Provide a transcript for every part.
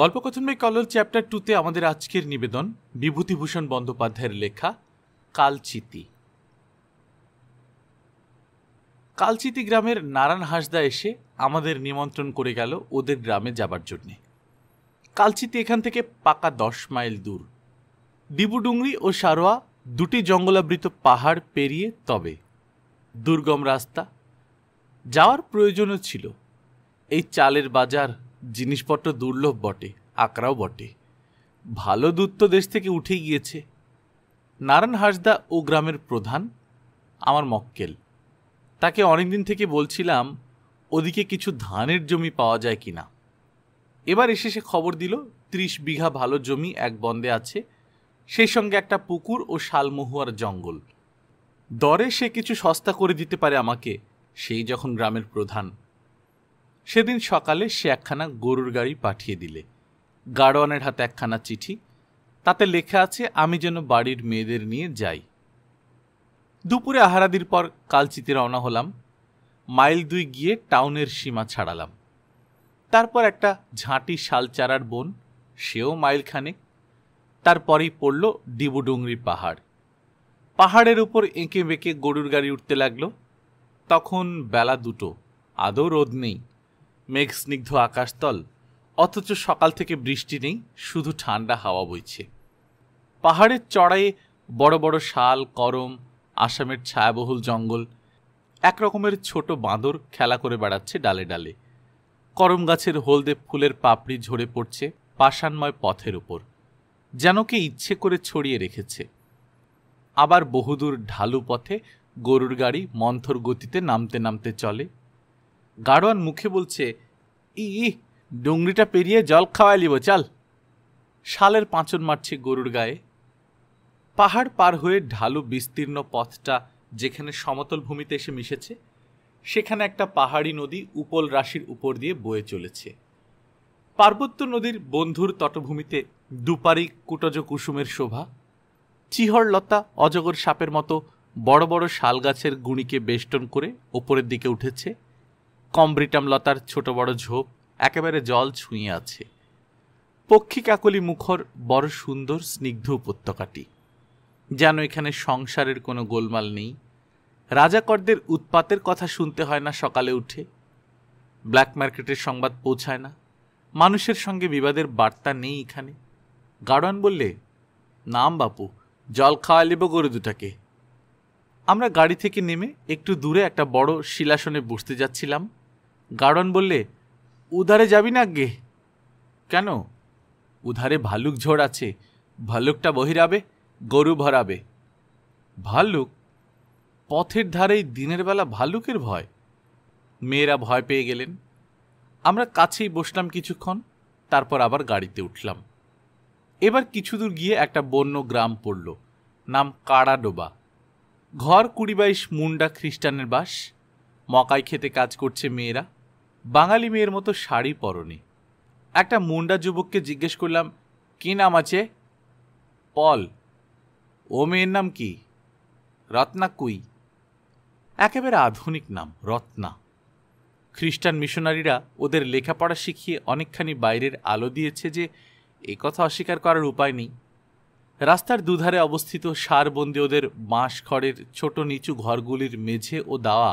গল্পকথনময় colour chapter টুতে আমাদের আজকের নিবেদন বিভূতিভূষণ বন্দ্যোপাধ্যায়ের লেখা কালচিতি কালচিতি গ্রামের নারায়ণ হাসদা এসে আমাদের নিমন্ত্রণ করে গেল ওদের গ্রামে যাবার জন্যে কালচিতি এখান থেকে পাকা দশ মাইল দূর ডিবুডুংরি ও সারোয়া দুটি জঙ্গলাবৃত পাহাড় পেরিয়ে তবে দুর্গম রাস্তা যাওয়ার প্রয়োজনও ছিল এই চালের বাজার জিনিসপত্র দুর্লভ বটে আকড়াও বটে ভালো দূত তো দেশ থেকে উঠে গিয়েছে নারায়ণ হাসদা ও গ্রামের প্রধান আমার মক্কেল তাকে অনেকদিন থেকে বলছিলাম ওদিকে কিছু ধানের জমি পাওয়া যায় কি না এবার এসে সে খবর দিল ত্রিশ বিঘা ভালো জমি এক বন্দে আছে সেই সঙ্গে একটা পুকুর ও শালমহুয়ার জঙ্গল দরে সে কিছু সস্তা করে দিতে পারে আমাকে সেই যখন গ্রামের প্রধান সেদিন সকালে সে একখানা গরুর গাড়ি পাঠিয়ে দিলে গাড়োয়ানের হাতে একখানা চিঠি তাতে লেখা আছে আমি যেন বাড়ির মেয়েদের নিয়ে যাই দুপুরে আহারাদির পর কালচিতে রওনা হলাম মাইল দুই গিয়ে টাউনের সীমা ছাড়ালাম তারপর একটা ঝাঁটি শালচারার বোন সেও মাইল তারপরেই পড়ল ডিবুডুংরি পাহাড় পাহাড়ের উপর এঁকে বেঁকে গরুর গাড়ি উঠতে লাগলো তখন বেলা দুটো আদৌ রোদ নেই মেঘ স্নিগ্ধ আকাশতল অথচ সকাল থেকে বৃষ্টি নেই শুধু ঠান্ডা হাওয়া বইছে পাহাড়ের চড়াইয়ে বড় বড় শাল করম আসামের ছায়াবহুল জঙ্গল এক রকমের ছোট বাঁদর খেলা করে বেড়াচ্ছে ডালে ডালে করম গাছের হলদে ফুলের পাপড়ি ঝরে পড়ছে পাষাণময় পথের উপর যেন কে ইচ্ছে করে ছড়িয়ে রেখেছে আবার বহুদূর ঢালু পথে গরুর গাড়ি মন্থর গতিতে নামতে নামতে চলে গাড়োয়ান মুখে বলছে ই ডুংরিটা পেরিয়ে জল খাওয়াই লিব চাল শালের পাঁচন মারছে গরুর গায়ে পাহাড় পার হয়ে ঢালু বিস্তীর্ণ পথটা যেখানে সমতল ভূমিতে এসে মিশেছে সেখানে একটা পাহাড়ি নদী উপল রাশির উপর দিয়ে বয়ে চলেছে পার্বত্য নদীর বন্ধুর তটভূমিতে দুপারি কুটজ কুসুমের শোভা চিহর লতা অজগর সাপের মতো বড় বড় শাল গাছের গুঁড়িকে বেষ্টন করে ওপরের দিকে উঠেছে কম্ব্রিটাম লতার ছোট বড় ঝোপ একেবারে জল ছুঁয়ে আছে পক্ষী কাকলি মুখর বড় সুন্দর স্নিগ্ধ উপত্যকাটি যেন এখানে সংসারের কোনো গোলমাল নেই রাজাকরদের উৎপাতের কথা শুনতে হয় না সকালে উঠে ব্ল্যাক মার্কেটের সংবাদ পৌঁছায় না মানুষের সঙ্গে বিবাদের বার্তা নেই এখানে গার্ডন বললে নাম বাপু জল খাওয়া নেব গরু দুটাকে আমরা গাড়ি থেকে নেমে একটু দূরে একটা বড় শিলাসনে বসতে যাচ্ছিলাম গার্ডন বললে উধারে যাবি না গে কেন উধারে ভালুক ঝড় আছে ভালুকটা বহিরাবে গরু ভরাবে ভালুক পথের ধারেই দিনের বেলা ভালুকের ভয় মেয়েরা ভয় পেয়ে গেলেন আমরা কাছেই বসলাম কিছুক্ষণ তারপর আবার গাড়িতে উঠলাম এবার কিছু দূর গিয়ে একটা বন্য গ্রাম পড়ল নাম কাড়াডোবা ঘর কুড়ি বাইশ মুন্ডা খ্রিস্টানের বাস মকাই খেতে কাজ করছে মেয়েরা বাঙালি মেয়ের মতো শাড়ি পরনে একটা মুন্ডা যুবককে জিজ্ঞেস করলাম কি নাম আছে পল ও মেয়ের নাম কি রত্নাকুই একেবারে আধুনিক নাম রত্না খ্রিস্টান মিশনারিরা ওদের লেখাপড়া শিখিয়ে অনেকখানি বাইরের আলো দিয়েছে যে কথা অস্বীকার করার উপায় নেই রাস্তার দুধারে অবস্থিত সারবন্দি ওদের বাঁশখড়ের ছোট নিচু ঘরগুলির মেঝে ও দাওয়া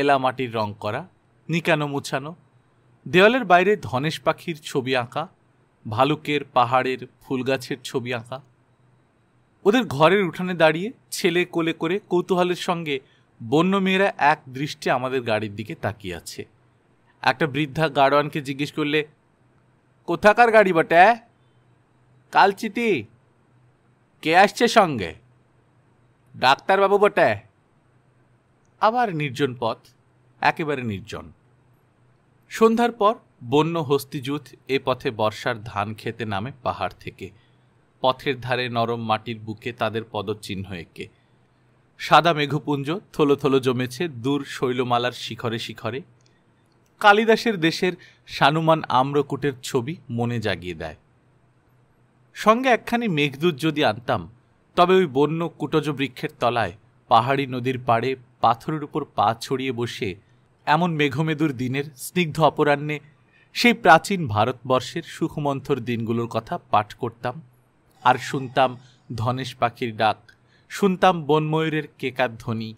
এলা মাটির রং করা নিকানো মোছানো দেওয়ালের বাইরে ধনেশ পাখির ছবি আঁকা ভালুকের পাহাড়ের ফুলগাছের ছবি আঁকা ওদের ঘরের উঠানে দাঁড়িয়ে ছেলে কোলে করে কৌতূহলের সঙ্গে বন্য মেয়েরা এক দৃষ্টি আমাদের গাড়ির দিকে তাকিয়ে আছে একটা বৃদ্ধা গাড়োয়ানকে জিজ্ঞেস করলে কোথাকার গাড়ি বটে কালচিতি কে আসছে সঙ্গে ডাক্তারবাবু বটে আবার নির্জন পথ একেবারে নির্জন সন্ধ্যার পর বন্য হস্তিযুথ এ পথে বর্ষার ধান খেতে নামে পাহাড় থেকে পথের ধারে নরম মাটির বুকে তাদের পদচিহ্ন এঁকে সাদা মেঘপুঞ্জ থলো থলো জমেছে দূর শৈলমালার শিখরে শিখরে কালিদাসের দেশের সানুমান আম্রকুটের ছবি মনে জাগিয়ে দেয় সঙ্গে একখানি মেঘদূত যদি আনতাম তবে ওই বন্য কুটজ বৃক্ষের তলায় পাহাড়ি নদীর পাড়ে পাথরের উপর পা ছড়িয়ে বসে এমন মেঘমেদুর দিনের স্নিগ্ধ অপরাহ্নে সেই প্রাচীন ভারতবর্ষের সুখমন্থর দিনগুলোর কথা পাঠ করতাম আর শুনতাম ধনেশ পাখির ডাক শুনতাম বনময়ূরের কেকার ধ্বনি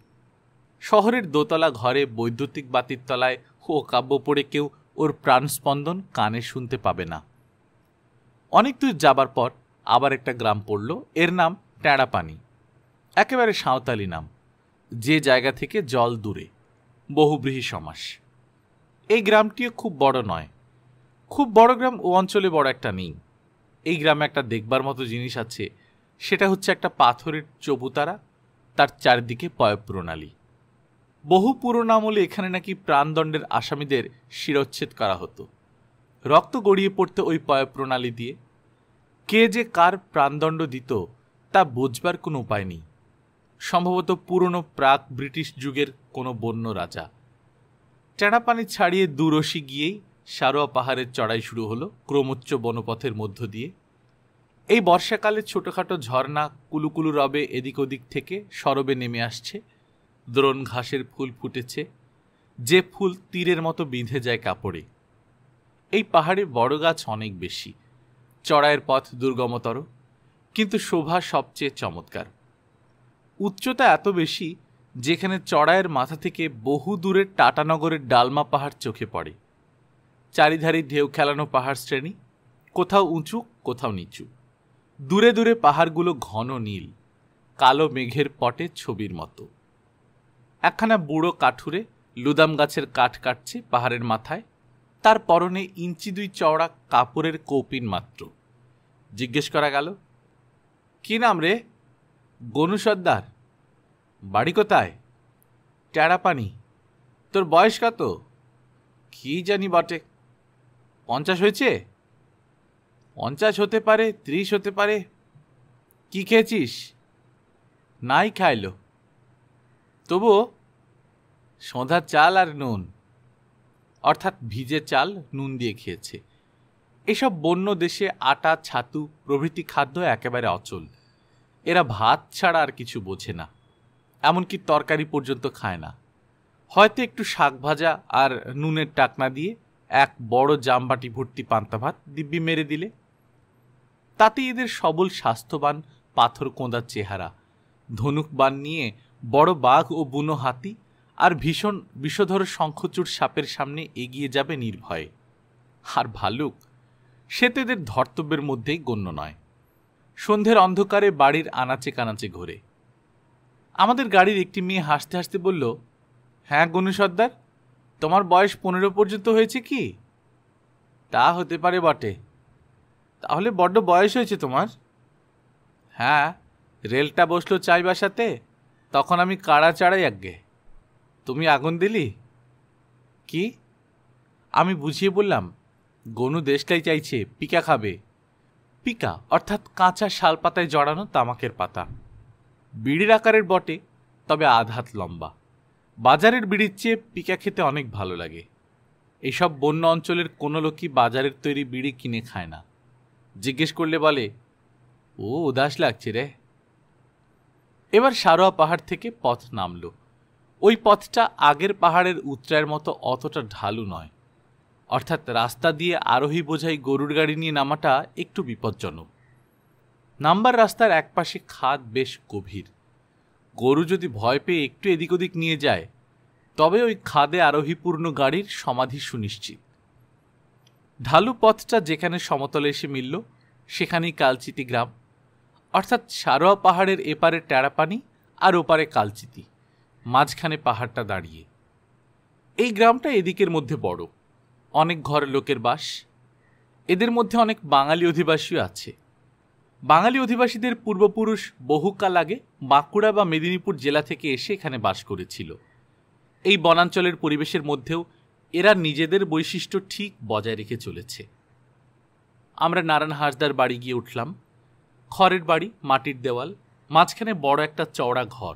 শহরের দোতলা ঘরে বৈদ্যুতিক বাতির তলায় ও কাব্য পড়ে কেউ ওর প্রাণস্পন্দন কানে শুনতে পাবে না অনেক দূর যাবার পর আবার একটা গ্রাম পড়ল এর নাম ট্যাঁড়াপানি একেবারে সাঁওতালি নাম যে জায়গা থেকে জল দূরে বহুব্রীহী সমাস এই গ্রামটিও খুব বড় নয় খুব বড় গ্রাম ও অঞ্চলে বড় একটা নেই এই গ্রামে একটা দেখবার মতো জিনিস আছে সেটা হচ্ছে একটা পাথরের চবুতারা তার চারদিকে প্রণালী বহু পুরোনো আমলে এখানে নাকি প্রাণদণ্ডের আসামিদের শিরচ্ছেদ করা হতো রক্ত গড়িয়ে পড়তে ওই প্রণালী দিয়ে কে যে কার প্রাণদণ্ড দিত তা বোঝবার কোনো উপায় নেই সম্ভবত পুরনো প্রাক ব্রিটিশ যুগের কোনো বন্য রাজা টানাপানি ছাড়িয়ে দুরশি গিয়েই সারোয়া পাহাড়ের চড়াই শুরু হলো ক্রমোচ্চ বনপথের মধ্য দিয়ে এই বর্ষাকালে ছোটোখাটো ঝর্ণা কুলুকুলু রবে এদিক ওদিক থেকে সরবে নেমে আসছে দ্রোণ ঘাসের ফুল ফুটেছে যে ফুল তীরের মতো বিঁধে যায় কাপড়ে এই পাহাড়ে বড় গাছ অনেক বেশি চড়াইয়ের পথ দুর্গমতর কিন্তু শোভা সবচেয়ে চমৎকার উচ্চতা এত বেশি যেখানে চড়াইয়ের মাথা থেকে বহু দূরে টাটানগরের ডালমা পাহাড় চোখে পড়ে চারিধারি ঢেউ খেলানো পাহাড় শ্রেণী কোথাও উঁচু কোথাও নিচু দূরে দূরে পাহাড়গুলো ঘন নীল কালো মেঘের পটে ছবির মতো একখানা বুড়ো কাঠুরে লুদাম গাছের কাঠ কাটছে পাহাড়ের মাথায় তার পরনে ইঞ্চি দুই চওড়া কাপড়ের কৌপিন মাত্র জিজ্ঞেস করা গেল কি নাম রে গনু সর্দার বাড়ি কোথায় ট্যাড়াপানি তোর বয়স কত কি জানি বটে পঞ্চাশ হয়েছে পঞ্চাশ হতে পারে ত্রিশ হতে পারে কি খেয়েছিস নাই খাইলো তবু সোঁধা চাল আর নুন অর্থাৎ ভিজে চাল নুন দিয়ে খেয়েছে এসব বন্য দেশে আটা ছাতু প্রভৃতি খাদ্য একেবারে অচল এরা ভাত ছাড়া আর কিছু বোঝে না এমনকি তরকারি পর্যন্ত খায় না হয়তো একটু শাক ভাজা আর নুনের টাকনা দিয়ে এক বড় জামবাটি ভর্তি পান্তা ভাত দিব্যি মেরে দিলে তাতে এদের সবল স্বাস্থ্যবান পাথর কোঁদার চেহারা ধনুক বান নিয়ে বড় বাঘ ও বুনো হাতি আর ভীষণ বিষধর শঙ্খচূড় সাপের সামনে এগিয়ে যাবে নির্ভয়ে আর ভালুক সে তো এদের ধর্তব্যের মধ্যেই গণ্য নয় সন্ধ্যের অন্ধকারে বাড়ির আনাচে কানাচে ঘোরে আমাদের গাড়ির একটি মেয়ে হাসতে হাসতে বলল হ্যাঁ গনু সর্দার তোমার বয়স পনেরো পর্যন্ত হয়েছে কি তা হতে পারে বটে তাহলে বড্ড বয়স হয়েছে তোমার হ্যাঁ রেলটা বসলো চাই বাসাতে তখন আমি কাড়া চাড়াই আগে তুমি আগুন দিলি কি আমি বুঝিয়ে বললাম গনু দেশটাই চাইছে পিকা খাবে পিকা অর্থাৎ কাঁচা শাল পাতায় জড়ানো তামাকের পাতা বিড়ির আকারের বটে তবে আধাত লম্বা বাজারের বিড়ির চেয়ে পিকা খেতে অনেক ভালো লাগে এইসব বন্য অঞ্চলের কোনো লোকই বাজারের তৈরি বিড়ি কিনে খায় না জিজ্ঞেস করলে বলে ও উদাস লাগছে রে এবার সারোয়া পাহাড় থেকে পথ নামল ওই পথটা আগের পাহাড়ের উত্রায়ের মতো অতটা ঢালু নয় অর্থাৎ রাস্তা দিয়ে আরোহী বোঝাই গরুর গাড়ি নিয়ে নামাটা একটু বিপজ্জনক নাম্বার রাস্তার একপাশে খাদ বেশ গভীর গরু যদি ভয় পেয়ে একটু এদিক ওদিক নিয়ে যায় তবে ওই খাদে আরোহীপূর্ণ গাড়ির সমাধি সুনিশ্চিত ঢালু পথটা যেখানে সমতলে এসে মিলল সেখানেই কালচিতি গ্রাম অর্থাৎ সারোয়া পাহাড়ের এপারে ট্যাড়াপানি আর ওপারে কালচিতি মাঝখানে পাহাড়টা দাঁড়িয়ে এই গ্রামটা এদিকের মধ্যে বড় অনেক ঘর লোকের বাস এদের মধ্যে অনেক বাঙালি অধিবাসীও আছে বাঙালি অধিবাসীদের পূর্বপুরুষ বহুকাল আগে বাঁকুড়া বা মেদিনীপুর জেলা থেকে এসে এখানে বাস করেছিল এই বনাঞ্চলের পরিবেশের মধ্যেও এরা নিজেদের বৈশিষ্ট্য ঠিক বজায় রেখে চলেছে আমরা নারায়ণ হাসদার বাড়ি গিয়ে উঠলাম খড়ের বাড়ি মাটির দেওয়াল মাঝখানে বড় একটা চওড়া ঘর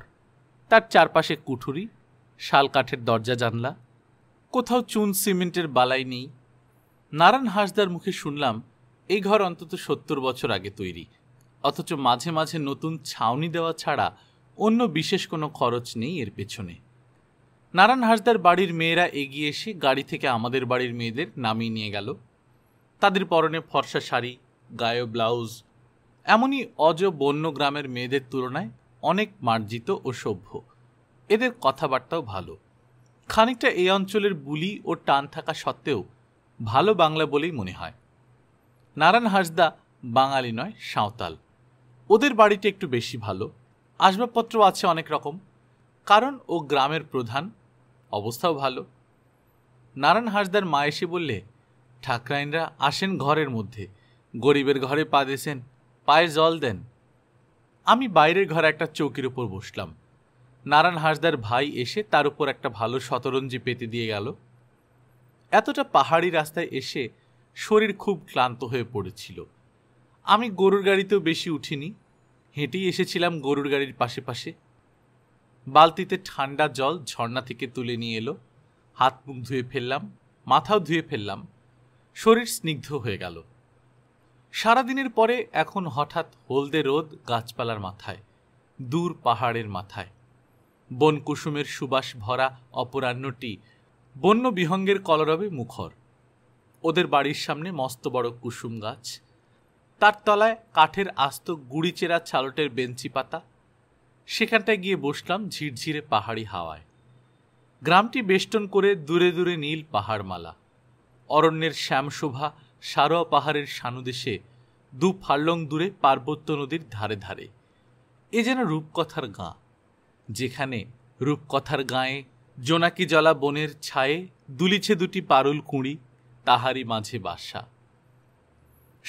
তার চারপাশে কুঠুরি শাল কাঠের দরজা জানলা কোথাও চুন সিমেন্টের বালাই নেই নারায়ণ হাসদার মুখে শুনলাম এই ঘর অন্তত সত্তর বছর আগে তৈরি অথচ মাঝে মাঝে নতুন ছাউনি দেওয়া ছাড়া অন্য বিশেষ কোনো খরচ নেই এর পেছনে নারায়ণ হাসদার বাড়ির মেয়েরা এগিয়ে এসে গাড়ি থেকে আমাদের বাড়ির মেয়েদের নামিয়ে নিয়ে গেল তাদের পরনে ফর্সা শাড়ি গায়ে ব্লাউজ এমনই অজ বন্য গ্রামের মেয়েদের তুলনায় অনেক মার্জিত ও সভ্য এদের কথাবার্তাও ভালো খানিকটা এই অঞ্চলের বুলি ও টান থাকা সত্ত্বেও ভালো বাংলা বলেই মনে হয় নারায়ণ হাসদা বাঙালি নয় সাঁওতাল ওদের বাড়িটা একটু বেশি ভালো আসবাবপত্র আছে অনেক রকম কারণ ও গ্রামের প্রধান অবস্থাও ভালো নারায়ণ হাসদার মা এসে বললে ঠাকরাইনরা আসেন ঘরের মধ্যে গরিবের ঘরে পা দিয়েছেন পায়ে জল দেন আমি বাইরের ঘরে একটা চৌকির উপর বসলাম নারায়ণ হাসদার ভাই এসে তার উপর একটা ভালো শতরঞ্জি পেতে দিয়ে গেল এতটা পাহাড়ি রাস্তায় এসে শরীর খুব ক্লান্ত হয়ে পড়েছিল আমি গরুর গাড়িতেও বেশি উঠিনি হেঁটেই এসেছিলাম গরুর গাড়ির পাশে পাশে বালতিতে ঠান্ডা জল ঝর্ণা থেকে তুলে নিয়ে এলো হাত মুখ ধুয়ে ফেললাম মাথাও ধুয়ে ফেললাম শরীর স্নিগ্ধ হয়ে গেল সারাদিনের পরে এখন হঠাৎ হলদে রোদ গাছপালার মাথায় দূর পাহাড়ের মাথায় বনকুসুমের সুবাস ভরা অপরাহ্নটি বন্য বিহঙ্গের কলরবে মুখর ওদের বাড়ির সামনে মস্ত বড় কুসুম গাছ তার তলায় কাঠের আস্ত গুড়িচেরা চালটের বেঞ্চি পাতা সেখানটায় গিয়ে বসলাম ঝিরঝিরে পাহাড়ি হাওয়ায় গ্রামটি বেষ্টন করে দূরে দূরে নীল পাহাড়মালা অরণ্যের শ্যামশোভা সারোয়া পাহাড়ের সানুদেশে দু ফার্লং দূরে পার্বত্য নদীর ধারে ধারে এ যেন রূপকথার গাঁ যেখানে রূপকথার গায়ে জোনাকি জলা বনের ছায়ে দুলিছে দুটি পারুল কুঁড়ি তাহারি মাঝে বাসা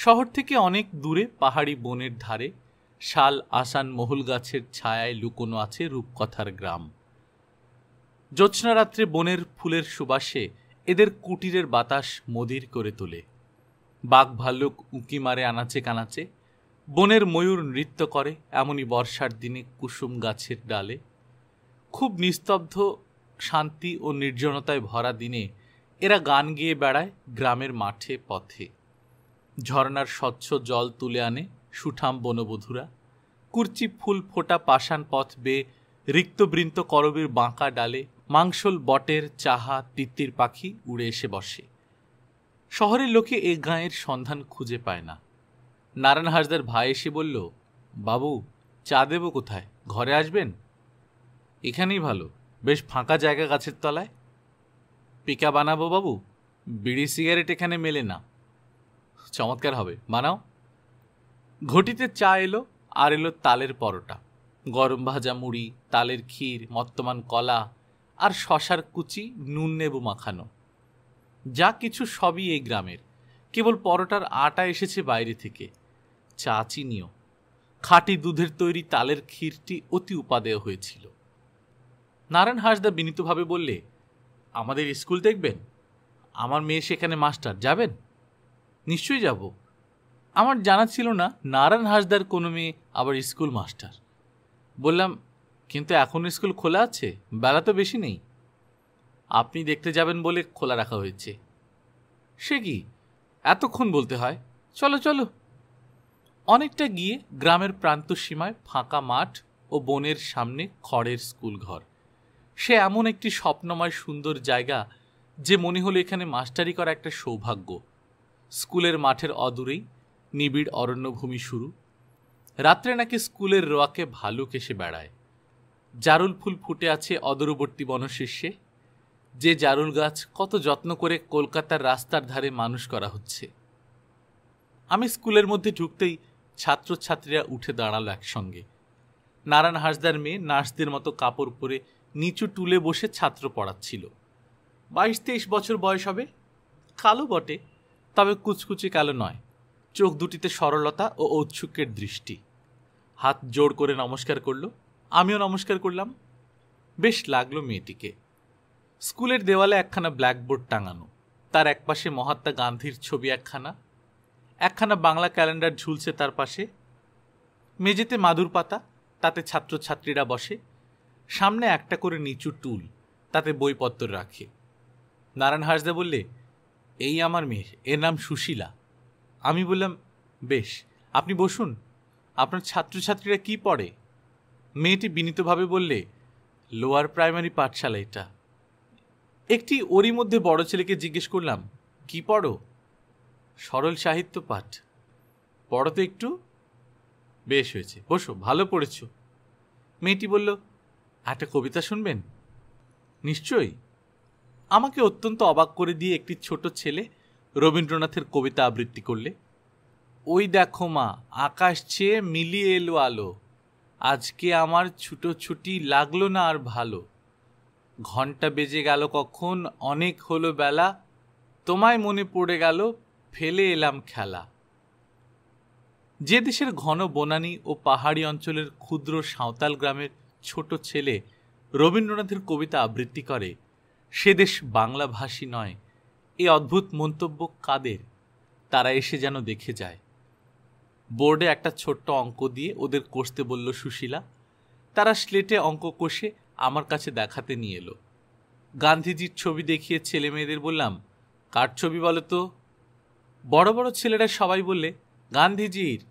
শহর থেকে অনেক দূরে পাহাড়ি বনের ধারে শাল আসান মহুল গাছের ছায়ায় লুকোনো আছে রূপকথার গ্রাম জ্যোৎস্নারাত্রে বনের ফুলের সুবাসে এদের কুটিরের বাতাস মদির করে তোলে বাঘ ভাল্লুক উঁকি মারে আনাচে কানাচে বনের ময়ূর নৃত্য করে এমনই বর্ষার দিনে কুসুম গাছের ডালে খুব নিস্তব্ধ শান্তি ও নির্জনতায় ভরা দিনে এরা গান গেয়ে বেড়ায় গ্রামের মাঠে পথে ঝর্নার স্বচ্ছ জল তুলে আনে সুঠাম বনবধূরা কুর্চি ফুল ফোটা পাষাণ পথ বেয়ে রিক্তবৃন্ত করবীর বাঁকা ডালে মাংসল বটের চাহা তিত্তির পাখি উড়ে এসে বসে শহরের লোকে এ গাঁয়ের সন্ধান খুঁজে পায় না নারায়ণ হাসদার ভাই এসে বলল বাবু চা দেবো কোথায় ঘরে আসবেন এখানেই ভালো বেশ ফাঁকা জায়গা গাছের তলায় পিকা বানাবো বাবু বিড়ি সিগারেট এখানে মেলে না চমৎকার হবে বানাও ঘটিতে চা এলো আর এলো তালের পরোটা গরম ভাজা মুড়ি তালের ক্ষীর মত্তমান কলা আর শশার কুচি নুন নেবু মাখানো যা কিছু সবই এই গ্রামের কেবল পরোটার আটা এসেছে বাইরে থেকে চা চিনিও খাঁটি দুধের তৈরি তালের ক্ষীরটি অতি উপাদেয় হয়েছিল নারায়ণ হাসদা বিনীতভাবে বললে আমাদের স্কুল দেখবেন আমার মেয়ে সেখানে মাস্টার যাবেন নিশ্চয়ই যাব আমার জানা ছিল না নারায়ণ হাসদার কোনো মেয়ে আবার স্কুল মাস্টার বললাম কিন্তু এখন স্কুল খোলা আছে বেলা তো বেশি নেই আপনি দেখতে যাবেন বলে খোলা রাখা হয়েছে সে কি এতক্ষণ বলতে হয় চলো চলো অনেকটা গিয়ে গ্রামের প্রান্ত সীমায় ফাঁকা মাঠ ও বনের সামনে খড়ের স্কুলঘর সে এমন একটি স্বপ্নময় সুন্দর জায়গা যে মনে হলো এখানে মাস্টারি করা একটা সৌভাগ্য স্কুলের মাঠের অদূরেই নিবিড় অরণ্যভূমি শুরু রাত্রে নাকি স্কুলের রোয়াকে ভালুক এসে বেড়ায় জারুল ফুল ফুটে আছে অদূরবর্তী বনশীর্ষে যে জারুল গাছ কত যত্ন করে কলকাতার রাস্তার ধারে মানুষ করা হচ্ছে আমি স্কুলের মধ্যে ঢুকতেই ছাত্রছাত্রীরা উঠে দাঁড়ালো একসঙ্গে নারায়ণ হাসদার মেয়ে নার্সদের মতো কাপড় পরে নিচু টুলে বসে ছাত্র পড়াচ্ছিল বাইশ তেইশ বছর বয়স হবে কালো বটে তবে কুচকুচে কালো নয় চোখ দুটিতে সরলতা ও ঔৎসুক্যের দৃষ্টি হাত জোর করে নমস্কার করল আমিও নমস্কার করলাম বেশ লাগলো মেয়েটিকে স্কুলের দেওয়ালে একখানা ব্ল্যাকবোর্ড টাঙানো তার একপাশে মহাত্মা গান্ধীর ছবি একখানা একখানা বাংলা ক্যালেন্ডার ঝুলছে তার পাশে মেঝেতে মাদুর পাতা তাতে ছাত্রছাত্রীরা বসে সামনে একটা করে নিচু টুল তাতে বইপত্র রাখে নারায়ণ হাসদা বললে এই আমার মেয়ে এর নাম সুশীলা আমি বললাম বেশ আপনি বসুন আপনার ছাত্রছাত্রীরা কি পড়ে মেয়েটি বিনীতভাবে বললে লোয়ার প্রাইমারি পাঠশালা এটা একটি ওরই মধ্যে বড় ছেলেকে জিজ্ঞেস করলাম কি পড়ো সরল সাহিত্য পাঠ পড়ো তো একটু বেশ হয়েছে বসো ভালো পড়েছ মেয়েটি বলল একটা কবিতা শুনবেন নিশ্চয়ই আমাকে অত্যন্ত অবাক করে দিয়ে একটি ছোট ছেলে রবীন্দ্রনাথের কবিতা আবৃত্তি করলে ওই দেখো মা আকাশ চেয়ে মিলিয়ে এলো আলো আজকে আমার ছুটোছুটি লাগলো না আর ভালো ঘন্টা বেজে গেল কখন অনেক হলো বেলা তোমায় মনে পড়ে গেল ফেলে এলাম খেলা যে দেশের ঘন বনানি ও পাহাড়ি অঞ্চলের ক্ষুদ্র সাঁওতাল গ্রামের ছোট ছেলে রবীন্দ্রনাথের কবিতা আবৃত্তি করে সে দেশ বাংলাভাষী নয় এ অদ্ভুত মন্তব্য কাদের তারা এসে যেন দেখে যায় বোর্ডে একটা ছোট্ট অঙ্ক দিয়ে ওদের কষতে বলল সুশীলা তারা স্লেটে অঙ্ক কষে আমার কাছে দেখাতে নিয়ে এলো গান্ধীজির ছবি দেখিয়ে ছেলে মেয়েদের বললাম কার ছবি বলো তো বড় বড় ছেলেরা সবাই বললে গান্ধীজির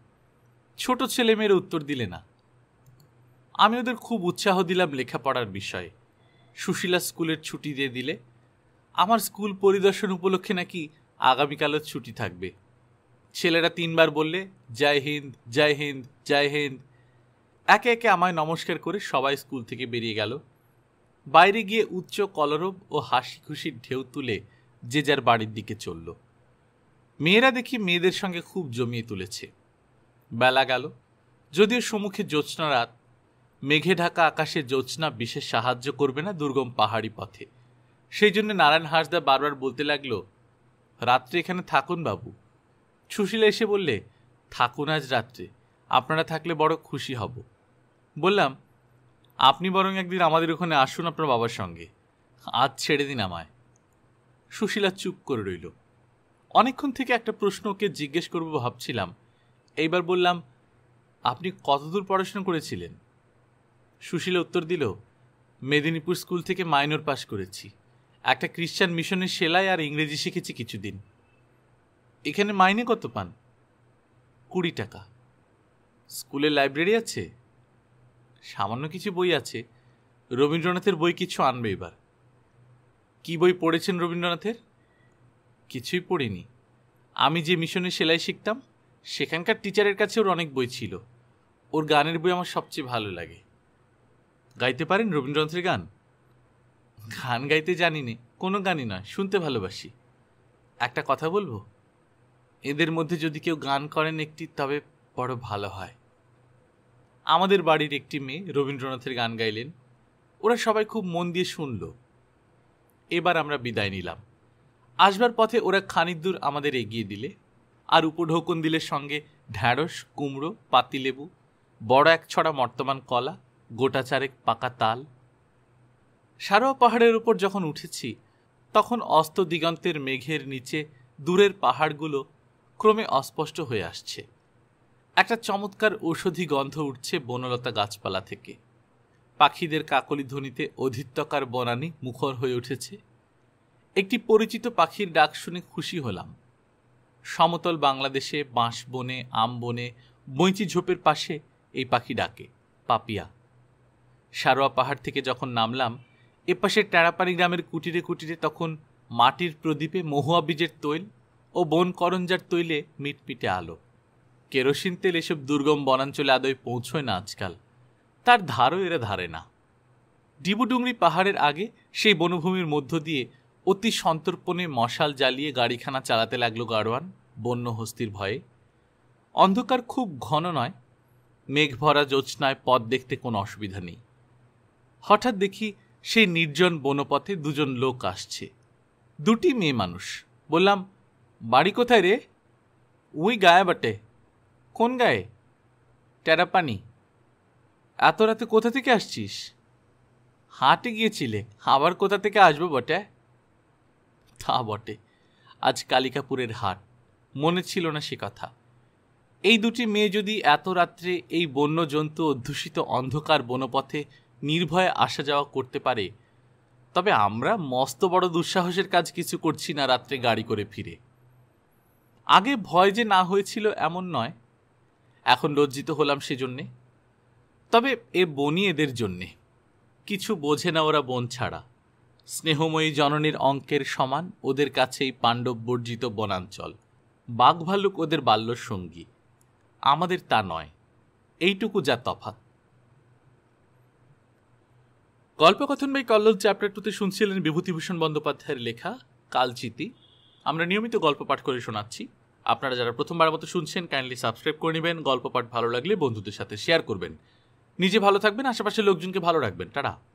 ছোট ছেলে মেয়ের উত্তর দিলে না আমি ওদের খুব উৎসাহ দিলাম লেখাপড়ার বিষয়ে সুশীলা স্কুলের ছুটি দিয়ে দিলে আমার স্কুল পরিদর্শন উপলক্ষে নাকি আগামীকালও ছুটি থাকবে ছেলেরা তিনবার বললে জয় হিন্দ জয় হিন্দ জয় হিন্দ একে একে আমায় নমস্কার করে সবাই স্কুল থেকে বেরিয়ে গেল বাইরে গিয়ে উচ্চ কলরব ও হাসি খুশির ঢেউ তুলে যে যার বাড়ির দিকে চললো মেয়েরা দেখি মেয়েদের সঙ্গে খুব জমিয়ে তুলেছে বেলা গেল যদিও সম্মুখে জ্যোৎস্না রাত মেঘে ঢাকা আকাশে জ্যোৎস্না বিশেষ সাহায্য করবে না দুর্গম পাহাড়ি পথে সেই জন্য নারায়ণ হাঁসদা বারবার বলতে লাগলো রাত্রে এখানে থাকুন বাবু সুশীলা এসে বললে থাকুন আজ রাত্রে আপনারা থাকলে বড় খুশি হব বললাম আপনি বরং একদিন আমাদের ওখানে আসুন আপনার বাবার সঙ্গে আজ ছেড়ে দিন আমায় সুশীলা চুপ করে রইল অনেকক্ষণ থেকে একটা প্রশ্নকে জিজ্ঞেস করব ভাবছিলাম এইবার বললাম আপনি কতদূর পড়াশোনা করেছিলেন সুশীল উত্তর দিল মেদিনীপুর স্কুল থেকে মাইনর পাস করেছি একটা খ্রিশ্চান মিশনের সেলাই আর ইংরেজি শিখেছি কিছুদিন এখানে মাইনে কত পান কুড়ি টাকা স্কুলে লাইব্রেরি আছে সামান্য কিছু বই আছে রবীন্দ্রনাথের বই কিছু আনবে এবার কী বই পড়েছেন রবীন্দ্রনাথের কিছুই পড়িনি আমি যে মিশনে সেলাই শিখতাম সেখানকার টিচারের কাছে ওর অনেক বই ছিল ওর গানের বই আমার সবচেয়ে ভালো লাগে গাইতে পারেন রবীন্দ্রনাথের গান গান গাইতে জানি নে কোনো গানই নয় শুনতে ভালোবাসি একটা কথা বলবো এদের মধ্যে যদি কেউ গান করেন একটি তবে বড় ভালো হয় আমাদের বাড়ির একটি মেয়ে রবীন্দ্রনাথের গান গাইলেন ওরা সবাই খুব মন দিয়ে শুনল এবার আমরা বিদায় নিলাম আসবার পথে ওরা দূর আমাদের এগিয়ে দিলে আর উপঢৌকন দিলে সঙ্গে ঢ্যাঁড়স কুমড়ো পাতিলেবু বড় এক ছড়া মর্তমান কলা গোটা চারেক পাকা তাল সারোয়া পাহাড়ের উপর যখন উঠেছি তখন অস্ত দিগন্তের মেঘের নিচে দূরের পাহাড়গুলো ক্রমে অস্পষ্ট হয়ে আসছে একটা চমৎকার ঔষধি গন্ধ উঠছে বনলতা গাছপালা থেকে পাখিদের কাকলি ধ্বনিতে অধিত্যকার বনানি মুখর হয়ে উঠেছে একটি পরিচিত পাখির ডাক শুনে খুশি হলাম সমতল বাংলাদেশে বাঁশ বনে আম বনে বইচি ঝোপের পাশে এই পাখি ডাকে পাপিয়া সারোয়া পাহাড় থেকে যখন নামলাম এপাশে টেরাপানি গ্রামের কুটিরে কুটিরে তখন মাটির প্রদীপে মহুয়া বীজের তৈল ও বন করঞ্জার তৈলে মিটপিটে আলো কেরোসিন তেল এসব দুর্গম বনাঞ্চলে আদৌ পৌঁছয় না আজকাল তার ধারও এরা ধারে না ডিবুডুংরি পাহাড়ের আগে সেই বনভূমির মধ্য দিয়ে অতি সন্তর্পণে মশাল জ্বালিয়ে গাড়িখানা চালাতে লাগলো গাড়োয়ান বন্য হস্তির ভয়ে অন্ধকার খুব ঘন নয় মেঘ ভরা জোৎস্নায় পথ দেখতে কোনো অসুবিধা নেই হঠাৎ দেখি সেই নির্জন বনপথে দুজন লোক আসছে দুটি মেয়ে মানুষ বললাম বাড়ি কোথায় রে উই গায়ে বাটে কোন গায়ে টেরাপানি এত রাতে কোথা থেকে আসছিস হাটে গিয়েছিলে আবার কোথা থেকে আসবো বটে তা বটে আজ কালিকাপুরের হাট মনে ছিল না সে কথা এই দুটি মেয়ে যদি এত রাত্রে এই বন্য জন্তু অধ্যুষিত অন্ধকার বনপথে নির্ভয়ে আসা যাওয়া করতে পারে তবে আমরা মস্ত বড় দুঃসাহসের কাজ কিছু করছি না রাত্রে গাড়ি করে ফিরে আগে ভয় যে না হয়েছিল এমন নয় এখন লজ্জিত হলাম সেজন্যে তবে এ বনি এদের জন্যে কিছু বোঝে না ওরা বন ছাড়া স্নেহময়ী জননীর অঙ্কের সমান ওদের কাছেই পাণ্ডব বর্জিত বনাঞ্চল বাঘ ওদের বাল্য সঙ্গী আমাদের তা নয় এইটুকু যা তফাত গল্পকথন বাই কল্লোল চ্যাপ্টার টুতে শুনছিলেন বিভূতিভূষণ বন্দ্যোপাধ্যায়ের লেখা কালচিতি আমরা নিয়মিত গল্প পাঠ করে শোনাচ্ছি আপনারা যারা প্রথমবার মতো শুনছেন কাইন্ডলি সাবস্ক্রাইব করে নেবেন গল্প পাঠ ভালো লাগলে বন্ধুদের সাথে শেয়ার করবেন নিজে ভালো থাকবেন আশেপাশের লোকজনকে ভালো রাখবেন টাটা